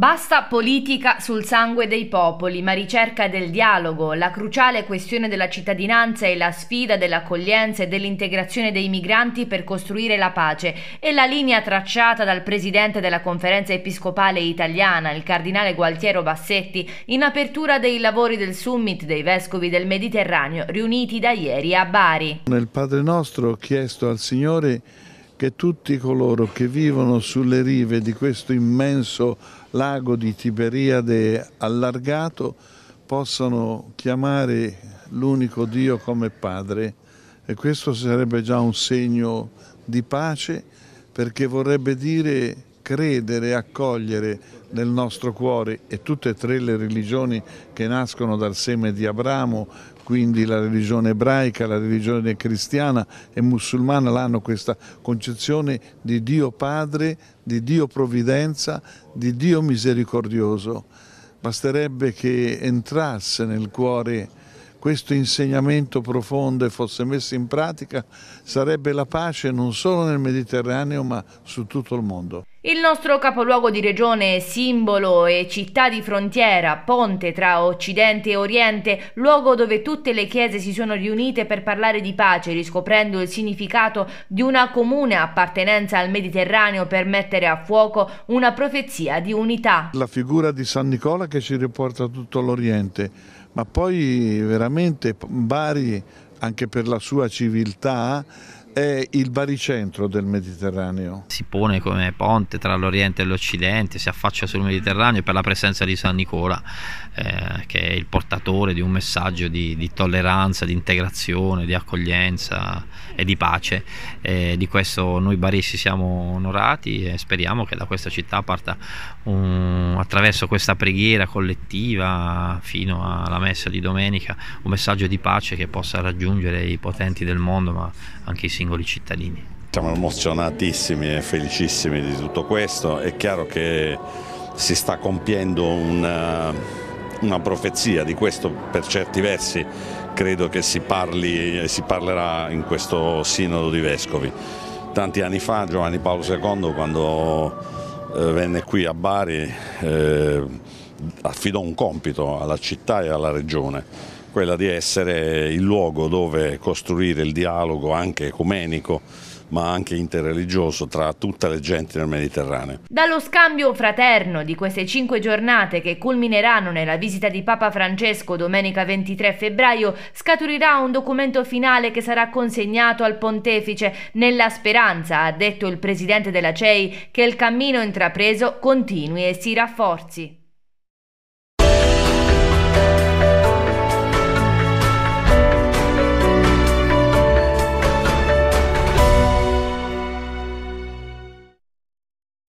Basta politica sul sangue dei popoli, ma ricerca del dialogo, la cruciale questione della cittadinanza e la sfida dell'accoglienza e dell'integrazione dei migranti per costruire la pace e la linea tracciata dal presidente della Conferenza Episcopale Italiana, il cardinale Gualtiero Bassetti, in apertura dei lavori del summit dei vescovi del Mediterraneo riuniti da ieri a Bari. Nel Padre nostro ho chiesto al Signore che tutti coloro che vivono sulle rive di questo immenso lago di Tiberiade allargato possano chiamare l'unico Dio come Padre e questo sarebbe già un segno di pace perché vorrebbe dire credere, accogliere nel nostro cuore e tutte e tre le religioni che nascono dal seme di Abramo, quindi la religione ebraica, la religione cristiana e musulmana hanno questa concezione di Dio Padre, di Dio Provvidenza, di Dio Misericordioso. Basterebbe che entrasse nel cuore questo insegnamento profondo fosse messo in pratica, sarebbe la pace non solo nel Mediterraneo ma su tutto il mondo. Il nostro capoluogo di regione, simbolo e città di frontiera, ponte tra Occidente e Oriente, luogo dove tutte le chiese si sono riunite per parlare di pace, riscoprendo il significato di una comune appartenenza al Mediterraneo per mettere a fuoco una profezia di unità. La figura di San Nicola che ci riporta tutto l'Oriente ma poi veramente Bari anche per la sua civiltà è il baricentro del Mediterraneo. Si pone come ponte tra l'Oriente e l'Occidente, si affaccia sul Mediterraneo per la presenza di San Nicola, eh, che è il portatore di un messaggio di, di, tolleranza, di integrazione, di accoglienza e di pace. Eh, di questo noi baresi siamo onorati e speriamo che da questa città parta un, attraverso questa preghiera collettiva fino alla messa di domenica un messaggio di pace che possa raggiungere i potenti del mondo, ma anche i singoli cittadini. Siamo emozionatissimi e felicissimi di tutto questo, è chiaro che si sta compiendo una, eh, una profezia di questo per certi versi credo che si, parli, eh, si parlerà in questo sinodo di Vescovi. Tanti anni fa Giovanni Paolo II quando eh, venne qui a Bari eh, affidò un compito alla città e alla regione quella di essere il luogo dove costruire il dialogo anche ecumenico ma anche interreligioso tra tutte le genti del Mediterraneo. Dallo scambio fraterno di queste cinque giornate che culmineranno nella visita di Papa Francesco domenica 23 febbraio scaturirà un documento finale che sarà consegnato al pontefice nella speranza, ha detto il presidente della CEI, che il cammino intrapreso continui e si rafforzi.